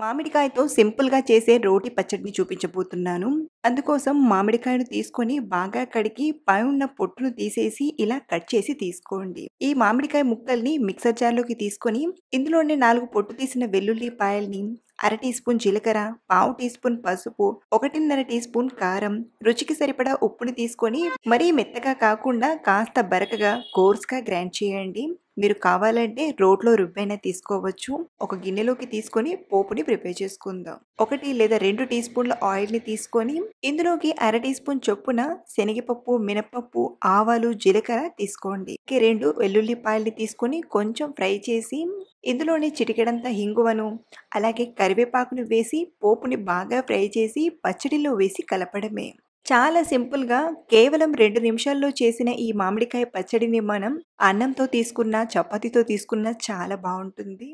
మామిడికాయతో సింపుల్గా చేసే రోటి పచ్చడిని చూపించబోతున్నాను అందుకోసం మామిడికాయను తీసుకొని బాగా కడిగి పై ఉన్న పొట్టును తీసేసి ఇలా కట్ చేసి తీసుకోండి ఈ మామిడికాయ ముక్కల్ని మిక్సర్ జార్లోకి తీసుకొని ఇందులోనే నాలుగు పొట్టు తీసిన వెల్లుల్లి పాయల్ని అర టీ స్పూన్ జీలకర్ర పావు టీ స్పూన్ పసుపు ఒకటిన్నర టీ స్పూన్ కారం రుచికి సరిపడా ఉప్పుని తీసుకొని మరీ మెత్తగా కాకుండా కాస్త బరకగా కోర్స్గా గ్రైండ్ చేయండి మీరు కావాలంటే రోట్లో రుబ్బైనా తీసుకోవచ్చు ఒక గిన్నెలోకి తీసుకొని పోపుని ప్రిపేర్ చేసుకుందాం ఒకటి లేదా రెండు టీ స్పూన్ల ఆయిల్ని తీసుకొని ఇందులోకి అర టీ స్పూన్ చొప్పున శనగపప్పు మినపప్పు ఆవాలు జీలకర్ర తీసుకోండి రెండు వెల్లుల్లిపాయల్ని తీసుకొని కొంచెం ఫ్రై చేసి ఇందులోనే చిటికెడంత హింగువను అలాగే కరివేపాకును వేసి పోపుని బాగా ఫ్రై చేసి పచ్చడిలో వేసి కలపడమే చాలా సింపుల్గా కేవలం రెండు నిమిషాల్లో చేసిన ఈ మామిడికాయ పచ్చడిని మనం అన్నంతో తీసుకున్న చపాతీతో తీసుకున్న చాలా బాగుంటుంది